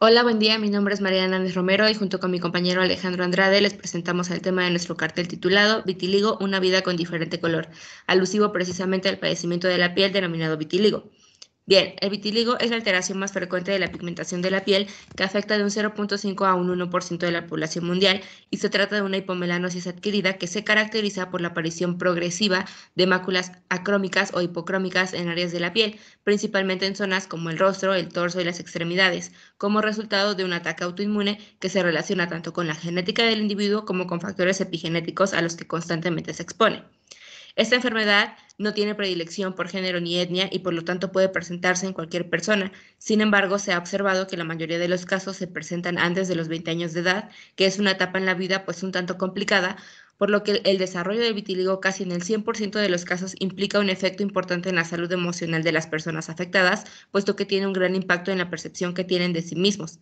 Hola, buen día. Mi nombre es María Hernández Romero y junto con mi compañero Alejandro Andrade les presentamos el tema de nuestro cartel titulado Vitiligo, una vida con diferente color, alusivo precisamente al padecimiento de la piel denominado vitiligo. Bien, el vitiligo es la alteración más frecuente de la pigmentación de la piel que afecta de un 0.5 a un 1% de la población mundial y se trata de una hipomelanosis adquirida que se caracteriza por la aparición progresiva de máculas acrómicas o hipocrómicas en áreas de la piel, principalmente en zonas como el rostro, el torso y las extremidades, como resultado de un ataque autoinmune que se relaciona tanto con la genética del individuo como con factores epigenéticos a los que constantemente se expone. Esta enfermedad no tiene predilección por género ni etnia y por lo tanto puede presentarse en cualquier persona. Sin embargo, se ha observado que la mayoría de los casos se presentan antes de los 20 años de edad, que es una etapa en la vida pues un tanto complicada, por lo que el desarrollo del vitíligo casi en el 100% de los casos implica un efecto importante en la salud emocional de las personas afectadas, puesto que tiene un gran impacto en la percepción que tienen de sí mismos.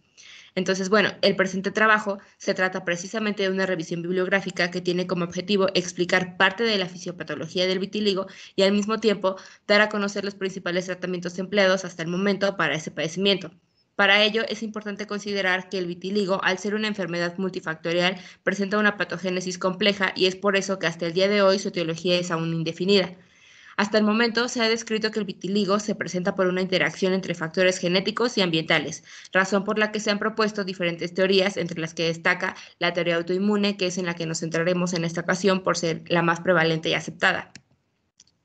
Entonces, bueno, el presente trabajo se trata precisamente de una revisión bibliográfica que tiene como objetivo explicar parte de la fisiopatología del vitíligo y al mismo tiempo dar a conocer los principales tratamientos empleados hasta el momento para ese padecimiento. Para ello, es importante considerar que el vitiligo, al ser una enfermedad multifactorial, presenta una patogénesis compleja y es por eso que hasta el día de hoy su etiología es aún indefinida. Hasta el momento se ha descrito que el vitiligo se presenta por una interacción entre factores genéticos y ambientales, razón por la que se han propuesto diferentes teorías, entre las que destaca la teoría autoinmune, que es en la que nos centraremos en esta ocasión por ser la más prevalente y aceptada.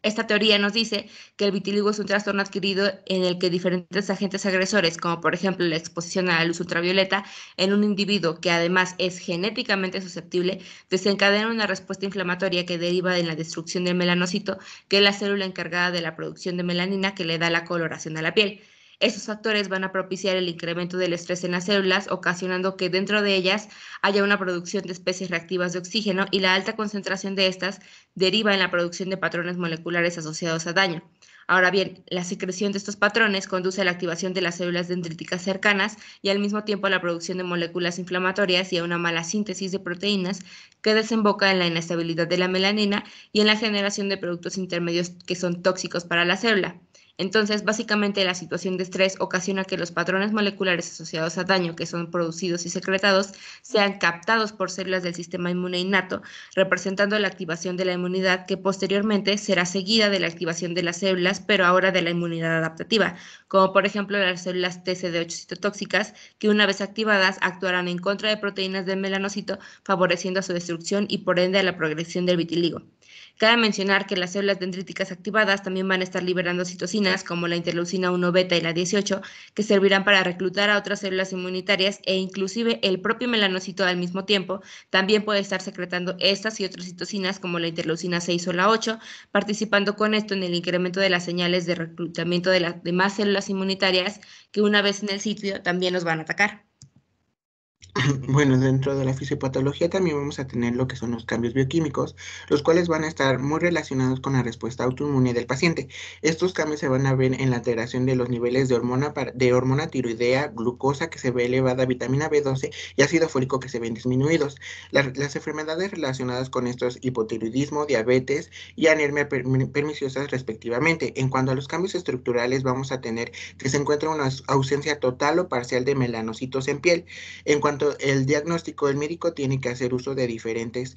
Esta teoría nos dice que el vitiligo es un trastorno adquirido en el que diferentes agentes agresores, como por ejemplo la exposición a la luz ultravioleta, en un individuo que además es genéticamente susceptible, desencadenan una respuesta inflamatoria que deriva de la destrucción del melanocito, que es la célula encargada de la producción de melanina que le da la coloración a la piel. Estos factores van a propiciar el incremento del estrés en las células, ocasionando que dentro de ellas haya una producción de especies reactivas de oxígeno y la alta concentración de estas deriva en la producción de patrones moleculares asociados a daño. Ahora bien, la secreción de estos patrones conduce a la activación de las células dendríticas cercanas y al mismo tiempo a la producción de moléculas inflamatorias y a una mala síntesis de proteínas que desemboca en la inestabilidad de la melanina y en la generación de productos intermedios que son tóxicos para la célula. Entonces, básicamente la situación de estrés ocasiona que los patrones moleculares asociados a daño que son producidos y secretados sean captados por células del sistema inmune innato, representando la activación de la inmunidad que posteriormente será seguida de la activación de las células, pero ahora de la inmunidad adaptativa, como por ejemplo las células TCD8 citotóxicas, que una vez activadas actuarán en contra de proteínas del melanocito, favoreciendo a su destrucción y por ende a la progresión del vitiligo. Cabe mencionar que las células dendríticas activadas también van a estar liberando citocinas como la interleucina 1 beta y la 18 que servirán para reclutar a otras células inmunitarias e inclusive el propio melanocito al mismo tiempo también puede estar secretando estas y otras citocinas como la interleucina 6 o la 8, participando con esto en el incremento de las señales de reclutamiento de las demás células inmunitarias que una vez en el sitio también nos van a atacar. Bueno, dentro de la fisiopatología también vamos a tener lo que son los cambios bioquímicos, los cuales van a estar muy relacionados con la respuesta autoinmune del paciente. Estos cambios se van a ver en la alteración de los niveles de hormona, de hormona tiroidea, glucosa que se ve elevada, vitamina B12 y ácido fólico que se ven disminuidos. las enfermedades relacionadas con estos hipotiroidismo, diabetes y anemia perniciosa respectivamente. En cuanto a los cambios estructurales, vamos a tener que se encuentra una ausencia total o parcial de melanocitos en piel. En cuanto el diagnóstico del médico tiene que hacer uso de diferentes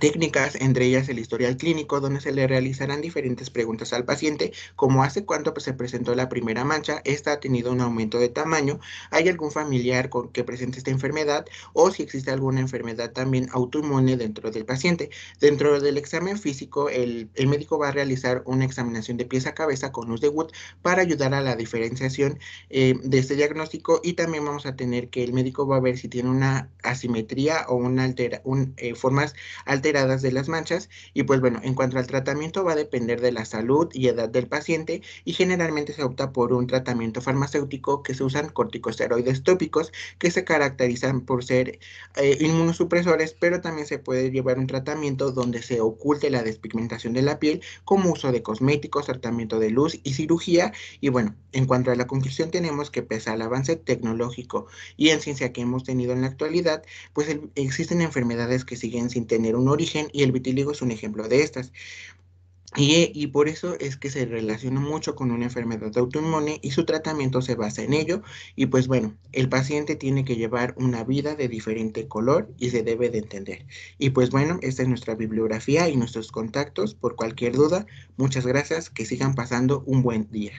técnicas, entre ellas el historial clínico, donde se le realizarán diferentes preguntas al paciente, como hace cuánto pues, se presentó la primera mancha, esta ha tenido un aumento de tamaño, hay algún familiar con que presente esta enfermedad o si existe alguna enfermedad también autoinmune dentro del paciente. Dentro del examen físico, el, médico va a realizar una examinación de pies a cabeza con luz de Wood para ayudar a la diferenciación eh, de este diagnóstico y también vamos a tener que el médico va a ver si tiene una asimetría o una eh, formas alternativas alteradas de las manchas y pues bueno, en cuanto al tratamiento va a depender de la salud y edad del paciente y generalmente se opta por un tratamiento farmacéutico que se usan corticosteroides tópicos que se caracterizan por ser eh, inmunosupresores, pero también se puede llevar un tratamiento donde se oculte la despigmentación de la piel como uso de cosméticos, tratamiento de luz y cirugía y bueno, en cuanto a la conclusión tenemos que pese al avance tecnológico y en ciencia que hemos tenido en la actualidad, pues existen enfermedades que siguen sin tener un origen y el vitíligo es un ejemplo de estas. Y, eh, y, por eso es que se relaciona mucho con una enfermedad autoinmune y su tratamiento se basa en ello. Y pues bueno, el paciente tiene que llevar una vida de diferente color y se debe de entender. Y pues bueno, esta es nuestra bibliografía y nuestros contactos. Por cualquier duda, muchas gracias. Que sigan pasando un buen día.